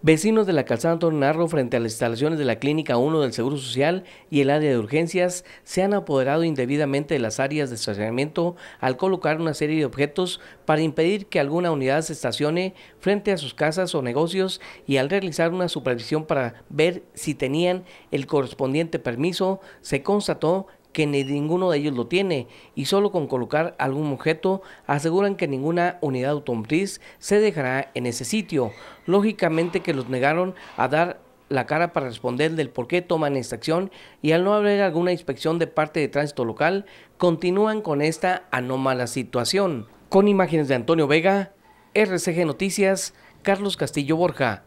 Vecinos de la calzada Antonio Narro frente a las instalaciones de la Clínica 1 del Seguro Social y el área de urgencias se han apoderado indebidamente de las áreas de estacionamiento al colocar una serie de objetos para impedir que alguna unidad se estacione frente a sus casas o negocios y al realizar una supervisión para ver si tenían el correspondiente permiso, se constató que ni ninguno de ellos lo tiene y solo con colocar algún objeto aseguran que ninguna unidad automotriz se dejará en ese sitio. Lógicamente que los negaron a dar la cara para responder del por qué toman esta acción y al no haber alguna inspección de parte de tránsito local, continúan con esta anómala situación. Con imágenes de Antonio Vega, RCG Noticias, Carlos Castillo Borja.